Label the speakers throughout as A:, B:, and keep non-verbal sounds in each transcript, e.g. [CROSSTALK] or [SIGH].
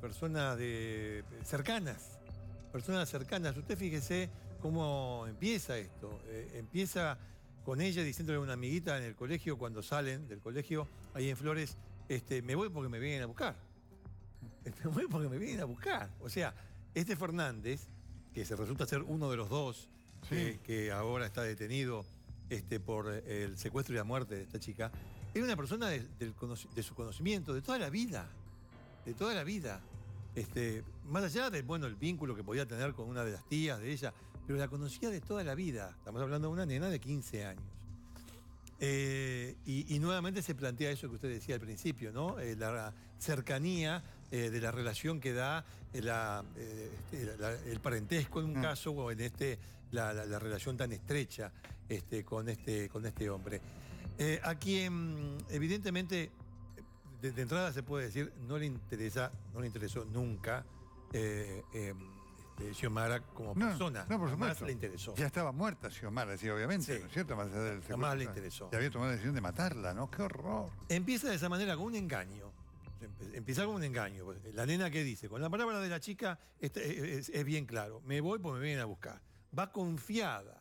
A: personas eh, cercanas, personas cercanas. Usted fíjese cómo empieza esto. Eh, empieza con ella diciéndole a una amiguita en el colegio, cuando salen del colegio, ahí en Flores, este, me voy porque me vienen a buscar. [LAUGHS] Me voy porque me vienen a buscar. O sea, este Fernández, que se resulta ser uno de los dos, eh, que ahora está detenido este, por el secuestro y la muerte de esta chica, era una persona de su conocimiento, de toda la vida de toda la vida. Este, más allá del bueno, el vínculo que podía tener con una de las tías de ella, pero la conocía de toda la vida. Estamos hablando de una nena de 15 años. Eh, y, nuevamente se plantea eso que usted decía al principio, ¿no? Eh, la cercanía eh, de la relación que da este, el parentesco en un mm. caso o en este la, relación tan estrecha este, con, este, con este hombre. a quien evidentemente de, entrada se puede decir, no le interesa, no le interesó nunca eh, eh, este, Xiomara como persona. No, por supuesto. le interesó. Ya
B: estaba muerta
A: Xiomara, decía obviamente, ¿no es cierto? le interesó. había tomado
B: la decisión de matarla, ¿no? ¡Qué horror!
A: Empieza de esa manera, con un engaño. Empieza con un engaño. Pues. La nena que dice, con la palabra de la chica este, e, e, es, bien claro. Me voy porque me vienen a buscar. Va confiada.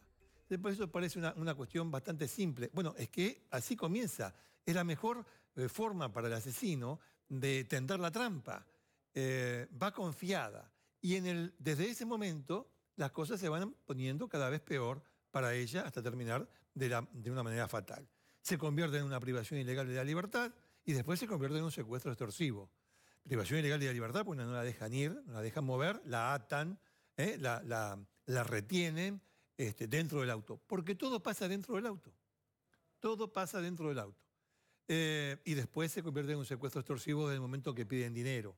A: Después eso parece una, una, cuestión bastante simple. Bueno, es que así comienza. Es la mejor eh, forma para el asesino de tentar la trampa. Eh, va confiada. Y en el, desde ese momento las cosas se van poniendo cada vez peor para ella hasta terminar de, una manera fatal. Se convierte en una privación ilegal de la libertad y después se convierte en un secuestro extorsivo. Privación ilegal de la libertad, pues no la dejan ir, no la dejan mover, la atan, ¿eh? la, la, la, retienen este, dentro del auto. Porque todo pasa dentro del auto. Todo pasa dentro del auto. Eh, y después se convierte en un secuestro extorsivo desde el momento que piden dinero.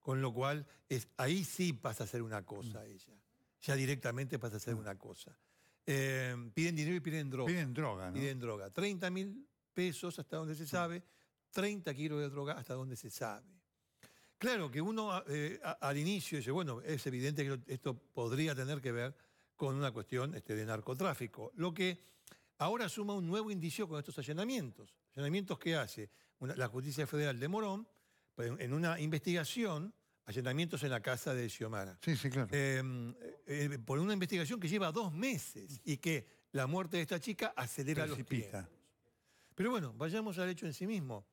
A: Con lo cual, es, ahí sí pasa a ser una cosa mm. ella. Ya directamente pasa a ser ah. una cosa. Eh, piden dinero y piden droga. Piden droga, Piden droga. 30 mil pesos hasta donde se mm. sabe, 30 kilos de droga hasta donde se sabe. Claro que uno eh, al inicio dice, bueno, es evidente que esto podría tener que ver con una cuestión este, de narcotráfico, lo que ahora suma un nuevo indicio con estos allanamientos. ¿Allenamientos que hace la justicia federal de Morón pues, en una investigación, allanamientos en la casa de Xiomara. Sí, sí, claro. Em, eh, por una investigación que lleva dos meses y que la muerte de esta chica acelera los tiempos. Pero bueno, vayamos al hecho en sí mismo.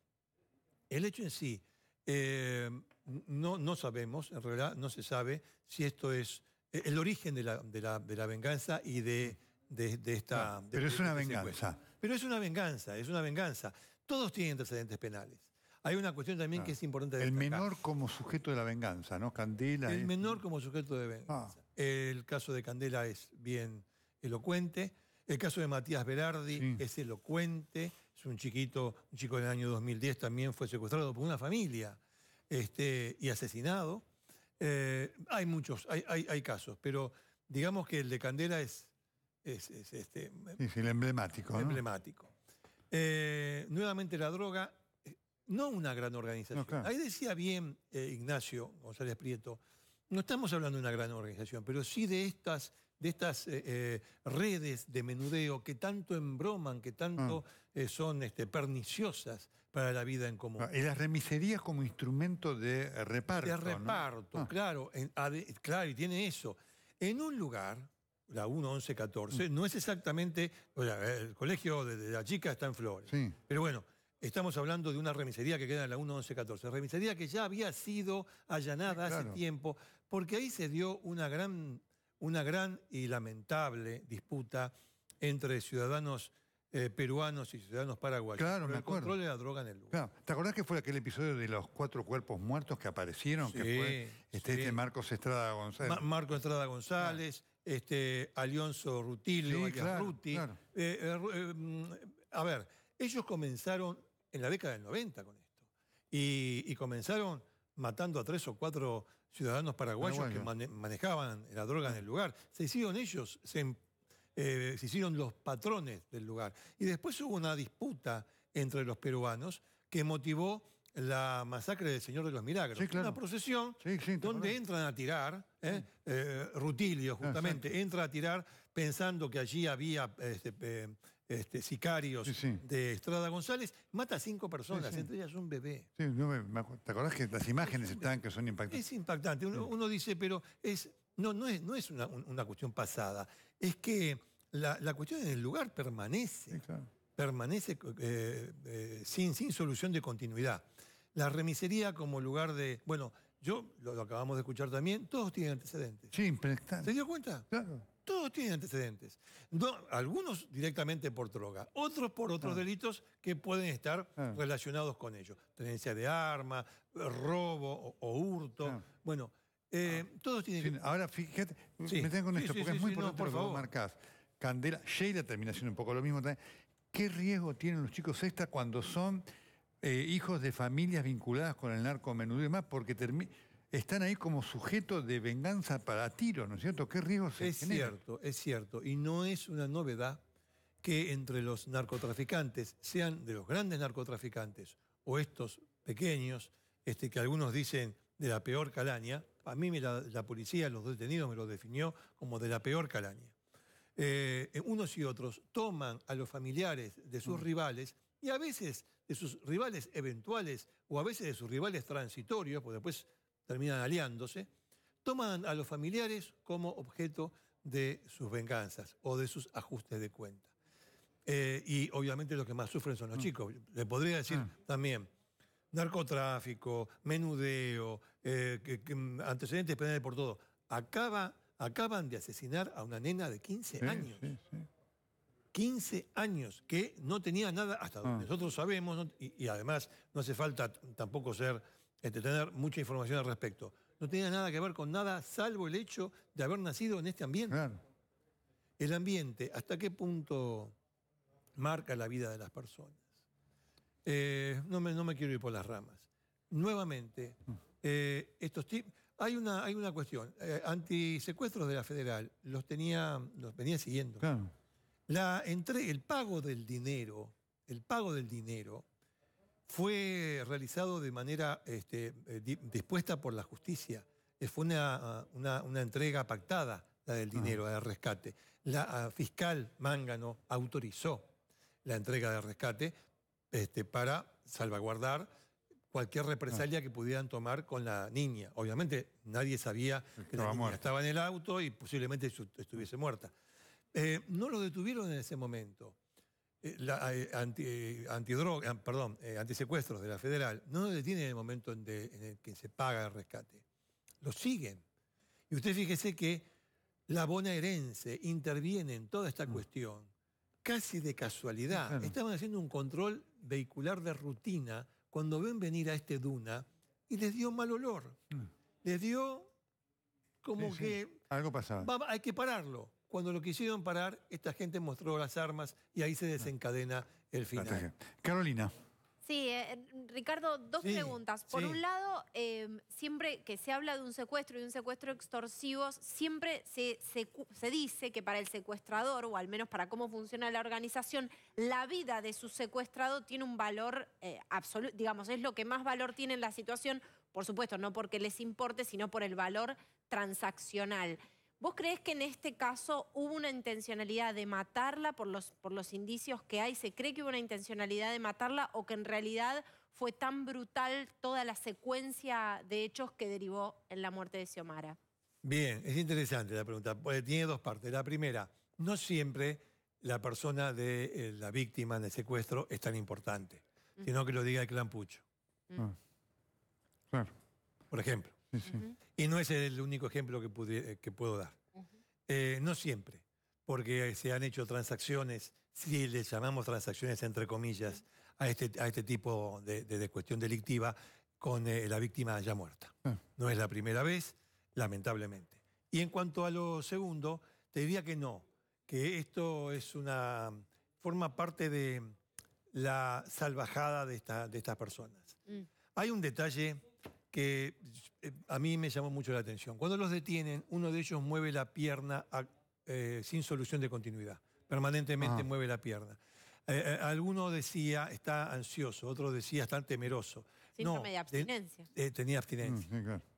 A: El hecho en sí, em, no, no sabemos, en realidad no se sabe si esto es eh, el origen la, de la venganza y de esta...
B: pero es una este venganza.
A: Pero es una venganza, es una venganza. Todos tienen antecedentes penales. Hay una cuestión también ah. que es importante El menor
B: como sujeto de la venganza, ¿no? Candela... El
A: menor como sujeto de venganza. Ah. El caso de Candela es bien elocuente. El caso de Matías Berardi es elocuente. Es un chiquito, un chico del año 2010 también fue secuestrado por una familia este, y asesinado. Eh, hay muchos, hay casos, pero digamos que el de Candela es es, es este, el
B: emblemático.
A: Emblemático. Eh, nuevamente la droga, eh, no una gran organización. Ahí decía bien eh, Ignacio González Prieto, no estamos hablando de una gran organización, pero sí de estas, de estas redes de menudeo que tanto embroman, que tanto ah. son este, perniciosas para la vida en común. Ah, y las
B: remiserías como instrumento de reparto. De reparto, ah.
A: claro, claro, y tiene eso. En un lugar, la 1, 11, mm. no es exactamente, el colegio de, la chica está en Flores. Pero bueno, estamos hablando de una remisería que queda en la 1, 11, 14, remisería que ya había sido allanada hace tiempo, porque ahí se dio una gran, una gran y lamentable disputa entre ciudadanos eh, peruanos y ciudadanos paraguayos. Claro, me acuerdo. control de la droga en el lugar.
B: Claro. ¿Te acordás que fue aquel episodio de los cuatro cuerpos muertos que aparecieron? Sí, que fue este, este, Marcos Estrada González.
A: Marcos Estrada González, este, Alonso Rutilio, sí, claro, eh, eh, mm, a ver, ellos comenzaron en la década del 90 con esto. Y, comenzaron matando a tres o cuatro ciudadanos paraguayos que manejaban la droga en el lugar. Se hicieron ellos, se em-, eh, se hicieron los patrones del lugar. Y después hubo una disputa entre los peruanos que motivó la masacre del Señor de los Milagros. Una procesión donde entran a tirar, ¿eh? Eh, Rutilio ah, justamente, entra a tirar pensando que allí había este, este, sicarios de Estrada González, mata a cinco personas, entre
B: ellas un bebé. ¿Te acordás que las imágenes están,
A: que son impactantes? Es impactante, uno, dice, pero es, no, no es, no es una, una cuestión pasada, es que la, cuestión del el lugar permanece. Permanece eh, eh, sin, sin solución de continuidad. La remisería como lugar de. Bueno, yo lo, acabamos de escuchar también, todos tienen antecedentes.
B: Sí, ¿Se dio cuenta? Claro.
A: Todos tienen antecedentes. algunos directamente por droga, otros por otros ah. delitos que pueden estar ah. relacionados con ellos. Tenencia de arma, robo o,
B: hurto. Ah. Bueno, eh, todos tienen. ahora fíjate, me tengo en esto porque es muy importante lo marcás. Candela, Sheila termina siendo un poco lo mismo también. ¿Qué riesgo tienen los chicos esta cuando son eh, hijos de familias vinculadas con el narco menudo y demás? Porque están ahí como sujeto de venganza para tiro, ¿no es cierto? ¿Qué riesgo se Es cierto,
A: es cierto. Y no es una novedad que entre los narcotraficantes, sean de los grandes narcotraficantes o estos pequeños, este, que algunos dicen de la peor calaña, a mí la, la policía, los detenidos me lo definió como de la peor calaña. Eh, eh, unos y otros toman a los familiares de sus mm. rivales y a veces de sus rivales eventuales o a veces de sus rivales transitorios, porque después terminan aliándose, toman a los familiares como objeto de sus venganzas o de sus ajustes de cuenta. Eh, y obviamente los que más sufren son los mm. chicos. Le podría decir mm. también narcotráfico, menudeo, antecedentes penales por todo. Acaba acaban de asesinar a una nena de 15 años. 15 años, que no tenía nada, hasta ah. donde nosotros sabemos, y, además no hace falta tampoco ser, este, tener mucha información al respecto. No tenía nada que ver con nada, salvo el hecho de haber nacido en este ambiente. El ambiente, ¿hasta qué punto marca la vida de las personas? Eh, no, me, no me quiero ir por las ramas. Nuevamente, mm. eh, estos tipos. Hay una, hay una cuestión. anti eh, antisecuestros de la federal los tenía, los venía siguiendo. La, entre, el pago del dinero, el pago del dinero fue realizado de manera este, eh, dispuesta por la justicia. Eh, fue una, una, entrega pactada, la del ah. dinero, la rescate. La ah, fiscal Mángano autorizó la entrega de rescate este, para salvaguardar cualquier ah. represalia que pudieran tomar con la niña. Obviamente nadie sabía que estaba la niña estaba en el auto y posiblemente estuviese muerta. Eh, no lo detuvieron en ese momento. Eh, eh, anti, secuestros ah, antisecuestros de la federal no lo detienen en el momento en, el que se paga el rescate. Lo siguen. Y usted fíjese que la bonaerense interviene en toda esta mm. cuestión casi de casualidad. Estaban haciendo un control vehicular de rutina cuando ven venir a este Duna y les dio mal olor. Mm. Les dio como que... Algo pasaba. hay que pararlo. Cuando lo quisieron parar, esta gente mostró las armas y ahí se ah. desencadena el final.
B: Carolina. Sí, eh, Ricardo, dos preguntas. Por un lado, em,
A: siempre que se habla de un secuestro y un secuestro extorsivo, siempre se, dice que para el secuestrador, o al menos para cómo funciona la organización, la vida de su secuestrado tiene un valor eh, absoluto, digamos, es lo que más valor tiene en la situación, por supuesto, no porque les importe, sino por el valor transaccional. ¿Vos crees que en este caso hubo una intencionalidad de matarla por los, por los indicios que hay? ¿Se cree que hubo una intencionalidad de matarla o que en realidad fue tan brutal toda la secuencia de hechos que derivó en la muerte de Xiomara? Bien, es interesante la pregunta. Tiene dos partes. La primera, no siempre la persona de eh, la víctima en el secuestro es tan importante, mm. sino que lo diga el clan Pucho.
B: Ah, claro.
A: Por ejemplo. Y no es el único ejemplo que, eh, puedo dar. Eh, no siempre, porque eh, se han hecho transacciones, si le llamamos transacciones entre comillas, a, este, a este tipo de, cuestión delictiva con la víctima ya muerta. Ah. No es la primera vez, lamentablemente. Y en cuanto a lo segundo, te diría que no, que esto es una forma parte de la salvajada de, estas personas. Mm. Hay un detalle que eh, a mí me llamó mucho la atención. Cuando los detienen, uno de ellos mueve la pierna eh, sin solución de continuidad. Permanentemente ah. mueve la pierna. Eh, alguno decía está ansioso, otro decía está temeroso.
B: no, de abstinencia.
A: tenía abstinencia. Mm,